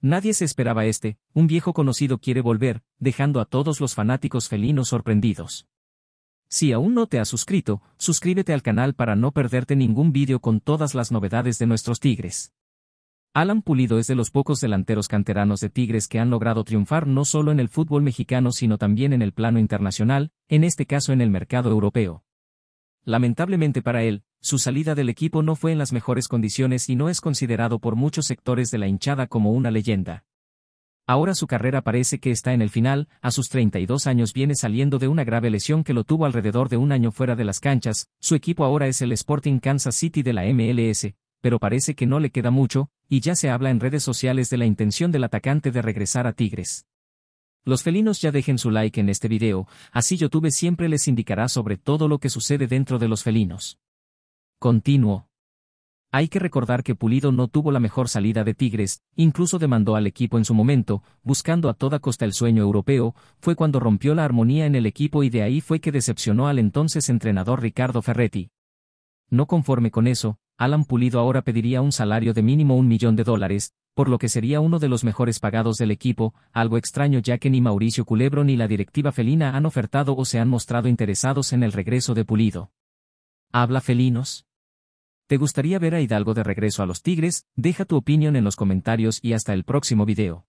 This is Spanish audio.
Nadie se esperaba este, un viejo conocido quiere volver, dejando a todos los fanáticos felinos sorprendidos. Si aún no te has suscrito, suscríbete al canal para no perderte ningún vídeo con todas las novedades de nuestros Tigres. Alan Pulido es de los pocos delanteros canteranos de Tigres que han logrado triunfar no solo en el fútbol mexicano sino también en el plano internacional, en este caso en el mercado europeo. Lamentablemente para él, su salida del equipo no fue en las mejores condiciones y no es considerado por muchos sectores de la hinchada como una leyenda. Ahora su carrera parece que está en el final, a sus 32 años viene saliendo de una grave lesión que lo tuvo alrededor de un año fuera de las canchas, su equipo ahora es el Sporting Kansas City de la MLS, pero parece que no le queda mucho, y ya se habla en redes sociales de la intención del atacante de regresar a Tigres. Los felinos ya dejen su like en este video, así YouTube siempre les indicará sobre todo lo que sucede dentro de los felinos. Continuo. Hay que recordar que Pulido no tuvo la mejor salida de Tigres, incluso demandó al equipo en su momento, buscando a toda costa el sueño europeo, fue cuando rompió la armonía en el equipo y de ahí fue que decepcionó al entonces entrenador Ricardo Ferretti. No conforme con eso, Alan Pulido ahora pediría un salario de mínimo un millón de dólares, por lo que sería uno de los mejores pagados del equipo, algo extraño ya que ni Mauricio Culebro ni la directiva felina han ofertado o se han mostrado interesados en el regreso de Pulido. ¿Habla felinos? ¿Te gustaría ver a Hidalgo de regreso a los Tigres? Deja tu opinión en los comentarios y hasta el próximo video.